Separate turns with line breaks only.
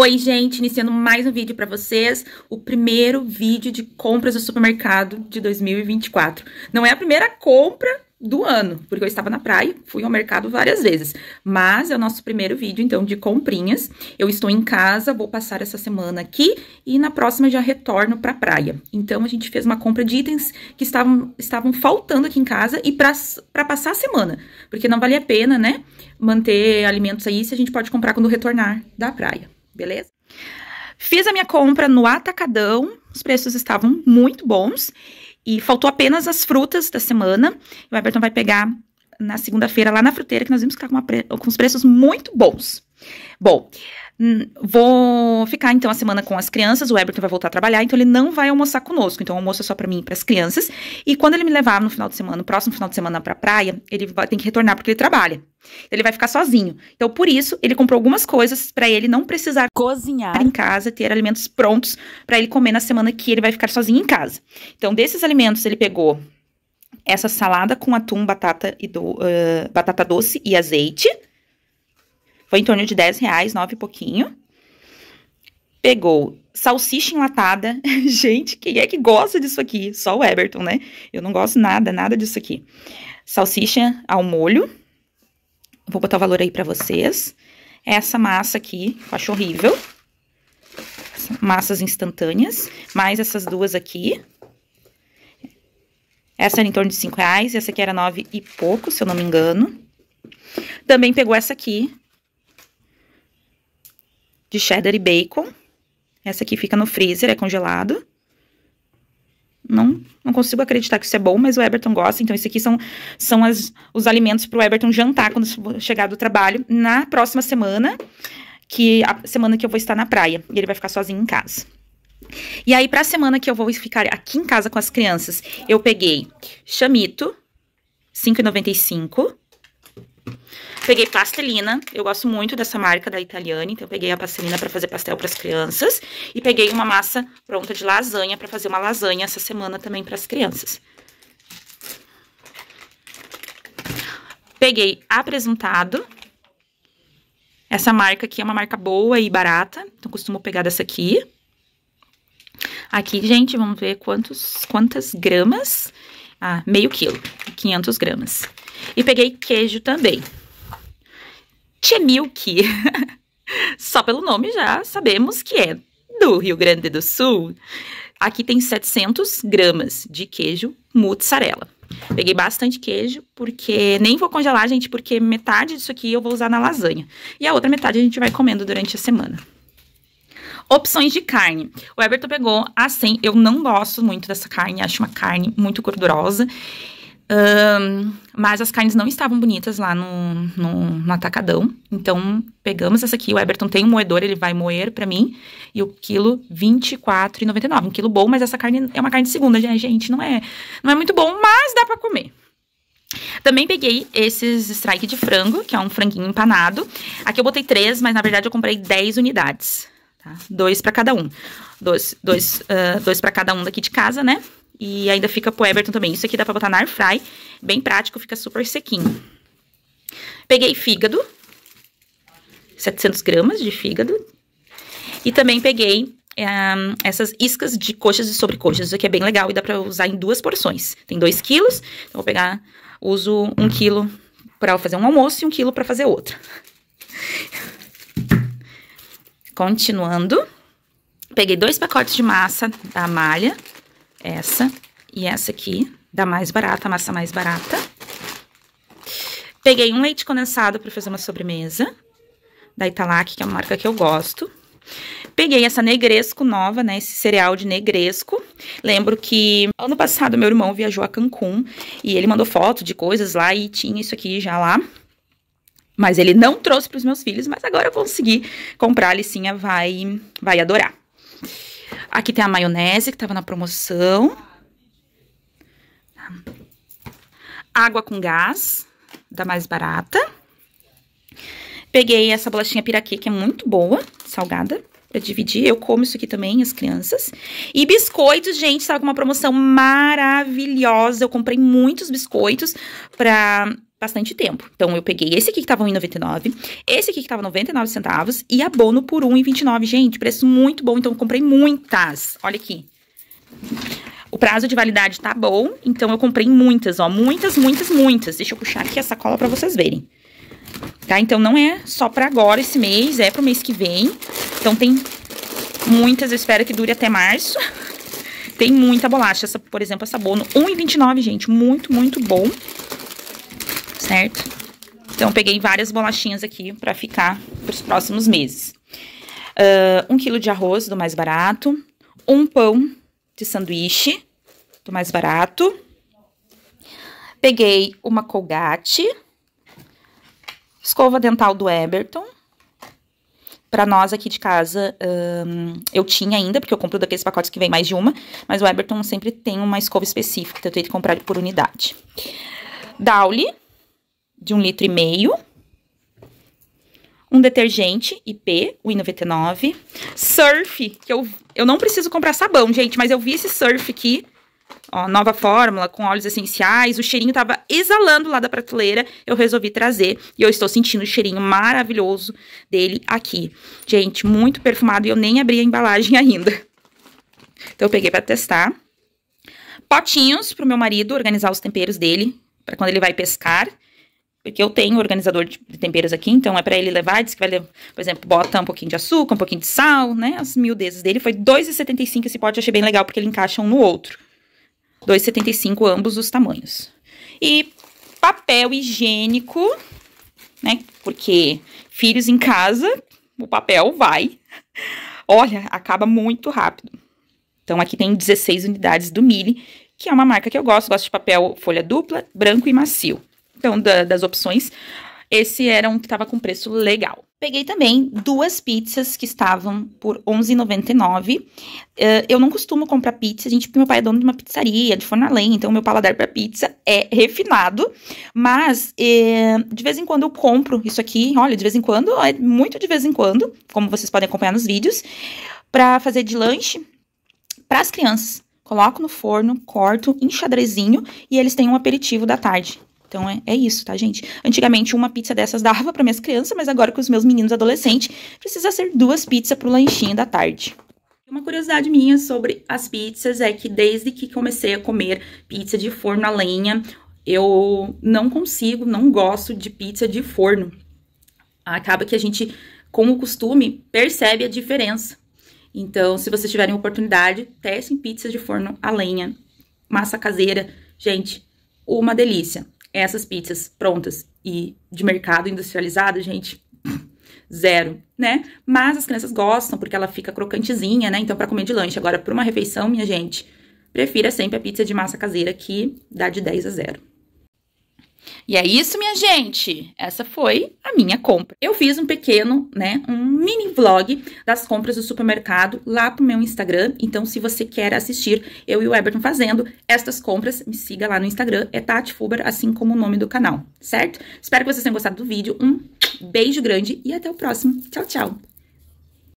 Oi, gente, iniciando mais um vídeo para vocês, o primeiro vídeo de compras do supermercado de 2024. Não é a primeira compra do ano, porque eu estava na praia, fui ao mercado várias vezes, mas é o nosso primeiro vídeo, então, de comprinhas. Eu estou em casa, vou passar essa semana aqui e na próxima já retorno para a praia. Então, a gente fez uma compra de itens que estavam, estavam faltando aqui em casa e para passar a semana, porque não vale a pena, né, manter alimentos aí se a gente pode comprar quando retornar da praia beleza? Fiz a minha compra no atacadão, os preços estavam muito bons e faltou apenas as frutas da semana. O Everton vai pegar na segunda-feira lá na fruteira, que nós vimos que tá com, pre... com os preços muito bons. Bom, Hum, vou ficar então a semana com as crianças, o Everton vai voltar a trabalhar, então ele não vai almoçar conosco. Então o almoço é só para mim e para as crianças. E quando ele me levar no final de semana, no próximo final de semana para praia, ele vai, tem que retornar porque ele trabalha. Ele vai ficar sozinho. Então por isso ele comprou algumas coisas para ele não precisar cozinhar em casa, ter alimentos prontos para ele comer na semana que ele vai ficar sozinho em casa. Então desses alimentos ele pegou essa salada com atum, batata e do, uh, batata doce e azeite. Foi em torno de 10 reais, 9 e pouquinho. Pegou salsicha enlatada. Gente, quem é que gosta disso aqui? Só o Everton, né? Eu não gosto nada, nada disso aqui. Salsicha ao molho. Vou botar o valor aí pra vocês. Essa massa aqui, eu acho horrível. Massas instantâneas. Mais essas duas aqui. Essa era em torno de 5 reais. Essa aqui era 9 e pouco, se eu não me engano. Também pegou essa aqui, de cheddar e bacon. Essa aqui fica no freezer, é congelado. Não, não consigo acreditar que isso é bom, mas o Everton gosta. Então, isso aqui são, são as, os alimentos para o Everton jantar quando chegar do trabalho na próxima semana, que a semana que eu vou estar na praia. E ele vai ficar sozinho em casa. E aí, para a semana que eu vou ficar aqui em casa com as crianças, eu peguei chamito, 5,95 Peguei pastelina, eu gosto muito dessa marca da Italiane, então eu peguei a pastelina para fazer pastel para as crianças e peguei uma massa pronta de lasanha para fazer uma lasanha essa semana também para as crianças. Peguei apresentado. Essa marca aqui é uma marca boa e barata, então costumo pegar dessa aqui. Aqui, gente, vamos ver quantos, quantas gramas. Ah, meio quilo, 500 gramas. E peguei queijo também. Tchemilk. Só pelo nome já sabemos que é do Rio Grande do Sul. Aqui tem 700 gramas de queijo mozzarella. Peguei bastante queijo, porque nem vou congelar, gente, porque metade disso aqui eu vou usar na lasanha. E a outra metade a gente vai comendo durante a semana. Opções de carne. O Everton pegou a 100. Eu não gosto muito dessa carne, acho uma carne muito gordurosa. Um, mas as carnes não estavam bonitas lá no, no, no, atacadão. Então, pegamos essa aqui. O Eberton tem um moedor, ele vai moer para mim. E o quilo, R$24,99. Um quilo bom, mas essa carne é uma carne de segunda, né, gente. Não é, não é muito bom, mas dá para comer. Também peguei esses strike de frango, que é um franguinho empanado. Aqui eu botei três, mas na verdade eu comprei 10 unidades. Tá? Dois para cada um. Dois, dois, uh, dois para cada um daqui de casa, né? E ainda fica pro Everton também. Isso aqui dá pra botar na air fry. Bem prático, fica super sequinho. Peguei fígado. 700 gramas de fígado. E também peguei um, essas iscas de coxas e sobrecoxas. Isso aqui é bem legal e dá pra usar em duas porções. Tem 2 quilos. Então, vou pegar... Uso 1 um quilo pra fazer um almoço e 1 um quilo pra fazer outra. Continuando. Peguei dois pacotes de massa da malha. Essa e essa aqui, da mais barata, a massa mais barata. Peguei um leite condensado para fazer uma sobremesa, da Italac, que é uma marca que eu gosto. Peguei essa negresco nova, né, esse cereal de negresco. Lembro que ano passado meu irmão viajou a Cancún e ele mandou foto de coisas lá e tinha isso aqui já lá. Mas ele não trouxe para os meus filhos, mas agora eu consegui comprar, a Licinha vai, vai adorar. Aqui tem a maionese, que tava na promoção. Água com gás, da mais barata. Peguei essa bolachinha piraquê, que é muito boa, salgada, pra dividir. Eu como isso aqui também, as crianças. E biscoitos, gente, tava com uma promoção maravilhosa. Eu comprei muitos biscoitos pra bastante tempo. Então, eu peguei esse aqui que tava 1,99, esse aqui que tava 99 centavos e abono por 1,29. Gente, preço muito bom, então eu comprei muitas. Olha aqui. O prazo de validade tá bom, então eu comprei muitas, ó. Muitas, muitas, muitas. Deixa eu puxar aqui a sacola pra vocês verem. Tá? Então, não é só pra agora esse mês, é pro mês que vem. Então, tem muitas, eu espero que dure até março. tem muita bolacha. Essa, por exemplo, essa bono 1,29, gente. Muito, muito bom certo? Então, peguei várias bolachinhas aqui para ficar para os próximos meses. Uh, um quilo de arroz, do mais barato. Um pão de sanduíche, do mais barato. Peguei uma Colgate. Escova dental do Eberton. Para nós aqui de casa, um, eu tinha ainda, porque eu compro daqueles pacotes que vem mais de uma, mas o Eberton sempre tem uma escova específica, então eu tenho que comprar por unidade. Dowley, de um litro e meio, um detergente IP, o i surf, que eu, eu não preciso comprar sabão, gente, mas eu vi esse surf aqui, ó, nova fórmula, com óleos essenciais, o cheirinho tava exalando lá da prateleira, eu resolvi trazer, e eu estou sentindo o cheirinho maravilhoso dele aqui. Gente, muito perfumado, e eu nem abri a embalagem ainda. Então, eu peguei para testar. Potinhos pro meu marido organizar os temperos dele, para quando ele vai pescar. Porque eu tenho organizador de temperos aqui, então é para ele levar, diz que vai levar, por exemplo, bota um pouquinho de açúcar, um pouquinho de sal, né? As miudezas dele foi 2,75 esse pote, achei bem legal, porque ele encaixa um no outro. 2,75 ambos os tamanhos. E papel higiênico, né? Porque filhos em casa, o papel vai. Olha, acaba muito rápido. Então aqui tem 16 unidades do Mili, que é uma marca que eu gosto, gosto de papel folha dupla, branco e macio. Então, da, das opções, esse era um que estava com preço legal. Peguei também duas pizzas que estavam por R$11,99. Eh, eu não costumo comprar pizza, gente, porque meu pai é dono de uma pizzaria, de forno além, então meu paladar para pizza é refinado. Mas eh, de vez em quando eu compro isso aqui, olha, de vez em quando, é muito de vez em quando, como vocês podem acompanhar nos vídeos, para fazer de lanche para as crianças. Coloco no forno, corto em xadrezinho e eles têm um aperitivo da tarde. Então é, é isso, tá, gente? Antigamente uma pizza dessas dava para minhas crianças, mas agora com os meus meninos adolescentes, precisa ser duas pizzas pro lanchinho da tarde. Uma curiosidade minha sobre as pizzas é que desde que comecei a comer pizza de forno a lenha, eu não consigo, não gosto de pizza de forno. Acaba que a gente, como costume, percebe a diferença. Então, se vocês tiverem oportunidade, testem pizza de forno a lenha. Massa caseira, gente, uma delícia essas pizzas prontas e de mercado industrializado, gente, zero, né? Mas as crianças gostam porque ela fica crocantezinha, né? Então, para comer de lanche. Agora, para uma refeição, minha gente, prefira sempre a pizza de massa caseira que dá de 10 a 0. E é isso, minha gente. Essa foi a minha compra. Eu fiz um pequeno, né, um mini vlog das compras do supermercado lá pro meu Instagram. Então, se você quer assistir eu e o Eberton fazendo estas compras, me siga lá no Instagram, é Tati Fuber, assim como o nome do canal, certo? Espero que vocês tenham gostado do vídeo. Um beijo grande e até o próximo. Tchau, tchau.